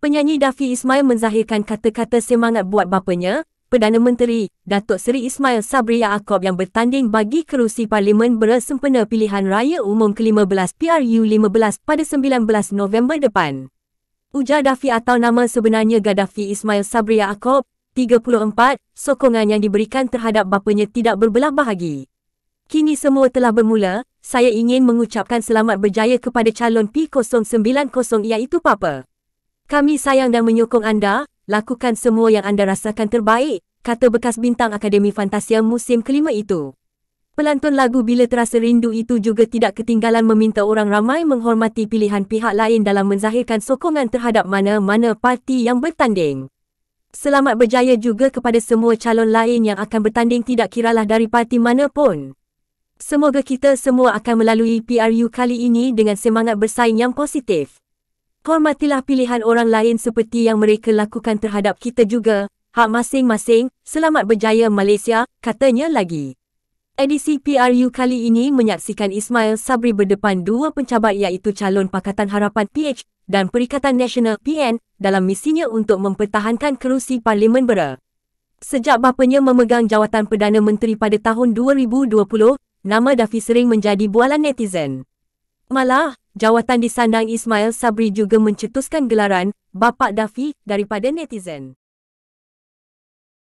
Penyanyi Dafi Ismail menzahirkan kata-kata semangat buat bapanya, Perdana Menteri, Datuk Seri Ismail Sabri Yaakob yang bertanding bagi kerusi Parlimen bersempena pilihan raya umum ke-15 PRU-15 pada 19 November depan. Ujar Dafi atau nama sebenarnya Gaddafi Ismail Sabri Yaakob, 34, sokongan yang diberikan terhadap bapanya tidak berbelah bahagi. Kini semua telah bermula, saya ingin mengucapkan selamat berjaya kepada calon P09 iaitu Papa. Kami sayang dan menyokong anda, lakukan semua yang anda rasakan terbaik, kata bekas bintang Akademi Fantasia musim kelima itu. Pelantun lagu Bila Terasa Rindu itu juga tidak ketinggalan meminta orang ramai menghormati pilihan pihak lain dalam menzahirkan sokongan terhadap mana-mana parti yang bertanding. Selamat berjaya juga kepada semua calon lain yang akan bertanding tidak kiralah dari parti mana pun. Semoga kita semua akan melalui PRU kali ini dengan semangat bersaing yang positif. Hormatilah pilihan orang lain seperti yang mereka lakukan terhadap kita juga. Hak masing-masing, selamat berjaya Malaysia, katanya lagi. Edisi PRU kali ini menyaksikan Ismail Sabri berdepan dua pencabar iaitu calon Pakatan Harapan PH dan Perikatan Nasional PN dalam misinya untuk mempertahankan kerusi Parlimen Bera. Sejak bapanya memegang jawatan Perdana Menteri pada tahun 2020, nama Dafi sering menjadi bualan netizen. Malah, Jawatan di Sandang Ismail Sabri juga mencetuskan gelaran, Bapak Dafi, daripada netizen.